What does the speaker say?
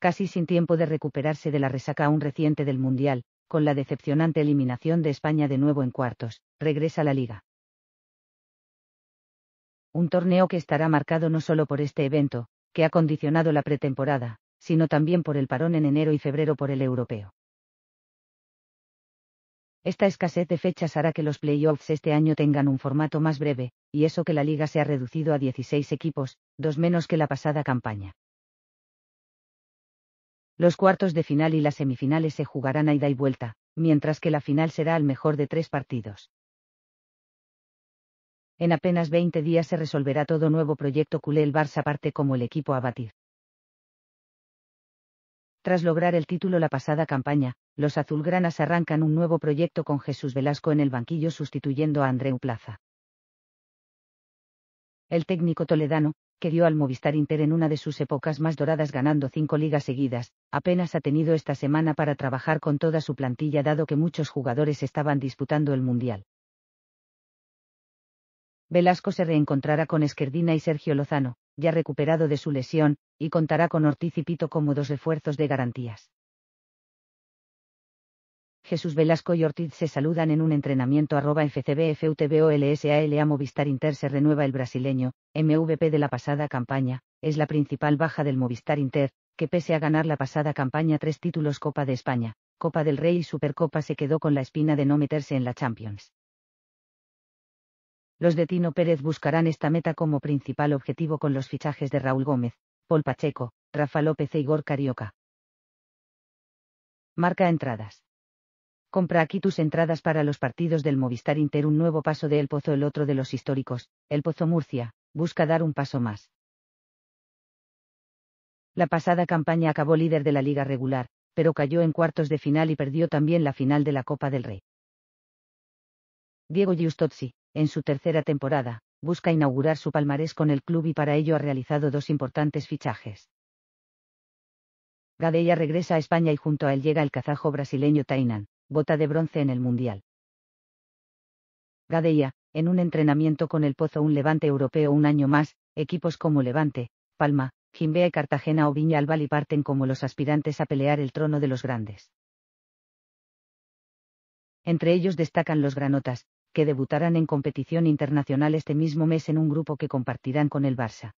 casi sin tiempo de recuperarse de la resaca aún reciente del Mundial, con la decepcionante eliminación de España de nuevo en cuartos, regresa la liga. Un torneo que estará marcado no solo por este evento, que ha condicionado la pretemporada, sino también por el parón en enero y febrero por el europeo. Esta escasez de fechas hará que los playoffs este año tengan un formato más breve, y eso que la liga se ha reducido a 16 equipos, dos menos que la pasada campaña. Los cuartos de final y las semifinales se jugarán a ida y vuelta, mientras que la final será al mejor de tres partidos. En apenas 20 días se resolverá todo nuevo proyecto culé el Barça parte como el equipo a batir. Tras lograr el título la pasada campaña, los azulgranas arrancan un nuevo proyecto con Jesús Velasco en el banquillo sustituyendo a Andreu Plaza. El técnico toledano, que dio al Movistar Inter en una de sus épocas más doradas ganando cinco ligas seguidas, apenas ha tenido esta semana para trabajar con toda su plantilla dado que muchos jugadores estaban disputando el Mundial. Velasco se reencontrará con Esquerdina y Sergio Lozano, ya recuperado de su lesión, y contará con Ortiz y Pito como dos refuerzos de garantías. Jesús Velasco y Ortiz se saludan en un entrenamiento arroba FCBFUTBOLSALA Movistar Inter se renueva el brasileño, MVP de la pasada campaña, es la principal baja del Movistar Inter, que pese a ganar la pasada campaña tres títulos Copa de España, Copa del Rey y Supercopa se quedó con la espina de no meterse en la Champions. Los de Tino Pérez buscarán esta meta como principal objetivo con los fichajes de Raúl Gómez, Paul Pacheco, Rafa López e Igor Carioca. Marca entradas. Compra aquí tus entradas para los partidos del Movistar Inter. Un nuevo paso de El Pozo, el otro de los históricos, El Pozo Murcia, busca dar un paso más. La pasada campaña acabó líder de la liga regular, pero cayó en cuartos de final y perdió también la final de la Copa del Rey. Diego Giustozzi, en su tercera temporada, busca inaugurar su palmarés con el club y para ello ha realizado dos importantes fichajes. Gadella regresa a España y junto a él llega el kazajo brasileño Tainan, bota de bronce en el Mundial. Gadeia, en un entrenamiento con el Pozo un Levante europeo un año más, equipos como Levante, Palma, Gimbea y Cartagena o Viña Albali parten como los aspirantes a pelear el trono de los grandes. Entre ellos destacan los granotas, que debutarán en competición internacional este mismo mes en un grupo que compartirán con el Barça.